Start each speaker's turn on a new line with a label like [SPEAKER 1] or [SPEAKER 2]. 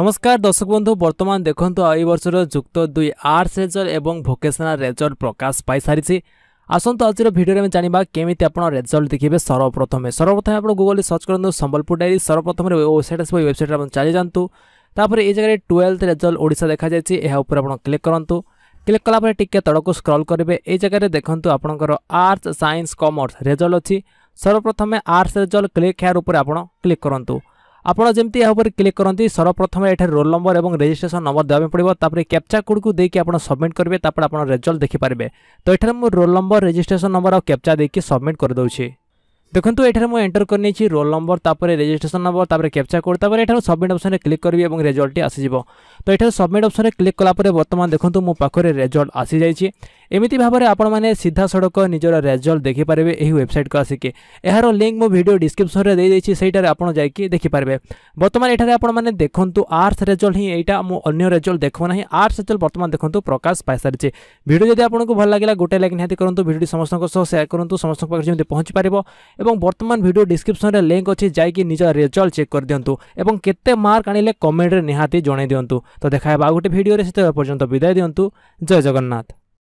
[SPEAKER 1] নমস্কার দর্শক বন্ধু বর্তমান দেখুন এই বর্ষর যুক্ত দুই আর্টস রেজল্ট এবং ভোকেশনাল রেজল্ট প্রকাশ পাই সারিছে আসুন আজির ভিডিওরে আমি জানিবা কমিটি আপনার রেজল্ট দেখবে সর্বপ্রথমে সর্বপ্রথমে আপনার গুগলে সর্চ করুন সম্বলপুর ডায়েরি সর্বপ্রথমে ওয়েবসাইট আসবে ওয়েবসাইট আপনার চালিয়ে যাতে তাপরে এই জায়গায় টুয়েলথ রেজল্ট ওড়শা দেখা যাই এর উপরে আপনার ক্লিক করতু ক্লিক কলাপরে টিকি তড়ক স্ক্রল করবে এই জায়গায় দেখুন আপনার আর্টস সাইন্স কমর্স রেজল্ট অছি সর্বপ্রথমে আর্টস রেজল্ট ক্লিক হওয়ার উপরে আপনার ক্লিক করতু ଆପଣ ଯେମିତି ଏହା ଉପରେ କ୍ଲିକ୍ କରନ୍ତି ସର୍ବପ୍ରଥମେ ଏଠାରେ ରୋଲ୍ ନମ୍ବର ଏବଂ ରେଜିଷ୍ଟ୍ରେସନ ନମ୍ବର ଦେବା ପାଇଁ ପଡ଼ିବ ତାପରେ କ୍ୟାପ୍ଚା କୋଡ଼କୁ ଦେଇକି ଆପଣ ସବମିଟ୍ କରିବେ ତାପରେ ଆପଣ ରେଜଲ୍ଟ ଦେଖିପାରିବେ ତ ଏଠାରେ ମୁଁ ରୋଲ୍ ନମ୍ବର ରେଜିଷ୍ଟ୍ରେସନ ନମ୍ବର ଆଉ କ୍ୟାପ୍ଚା ଦେଇକି ସବମିଟ୍ କରିଦେଉଛି দেখুন এখানে মু এন্টর করে নিয়েছি রোল নম্বর তাপরে রেজিষ্ট্রেসন নম্বর তাপরে ক্যাপচা কোড তাপরে এখানে সবমিট অপশনে ক্লিক করবি এবং রেজল্টটি আসিযোগ তো এখানে সবমিট অপশনে ক্লিক কলাপরে বর্তমান দেখুন মো পাখে রেজল্ট আসি যাই ଏମିତି ଭାବରେ ଆପଣମାନେ ସିଧାସଳଖ ନିଜର ରେଜଲ୍ଟ ଦେଖିପାରିବେ ଏହି ୱେବସାଇଟ୍କୁ ଆସିକି ଏହାର ଲିଙ୍କ୍ ମୁଁ ଭିଡ଼ିଓ ଡିସ୍କ୍ରିପ୍ସନ୍ରେ ଦେଇଦେଇଛି ସେଇଟାରେ ଆପଣ ଯାଇକି ଦେଖିପାରିବେ ବର୍ତ୍ତମାନ ଏଠାରେ ଆପଣମାନେ ଦେଖନ୍ତୁ ଆର୍ଟ୍ସ ରେଜଲ୍ଟ ହିଁ ଏଇଟା ମୁଁ ଅନ୍ୟ ରେଜଲ୍ଟ ଦେଖୁନାହିଁ ଆର୍ଟ୍ସ ରେଜଲ୍ଟ ବର୍ତ୍ତମାନ ଦେଖନ୍ତୁ ପ୍ରକାଶ ପାଇସାରିଛି ଭିଡ଼ିଓ ଯଦି ଆପଣଙ୍କୁ ଭଲ ଲାଗିଲା ଗୋଟେ ଲାଇକ୍ ନିହାତି କରନ୍ତୁ ଭିଡ଼ିଓଟି ସମସ୍ତଙ୍କ ସହ ସେୟାର କରନ୍ତୁ ସମସ୍ତଙ୍କ ପାଖରେ ଯେମିତି ପହଞ୍ଚିପାରିବ ଏବଂ ବର୍ତ୍ତମାନ ଭିଡ଼ିଓ ଡିସ୍କ୍ରିପ୍ସନ୍ରେ ଲିଙ୍କ୍ ଅଛି ଯାଇକି ନିଜ ରେଜଲ୍ଟ ଚେକ୍ କରିଦିଅନ୍ତୁ ଏବଂ କେତେ ମାର୍କ ଆଣିଲେ କମେଣ୍ଟରେ ନିହାତି ଜଣାଇ ଦିଅନ୍ତୁ ତ ଦେଖା ହେବ ଆଉ ଗୋଟେ ଭିଡ଼ିଓରେ ସେତେବେଳେ ପର୍ଯ୍ୟନ୍ତ ବିଦାୟ ଦିଅନ୍ତୁ ଜୟ ଜଗନ୍ନାଥ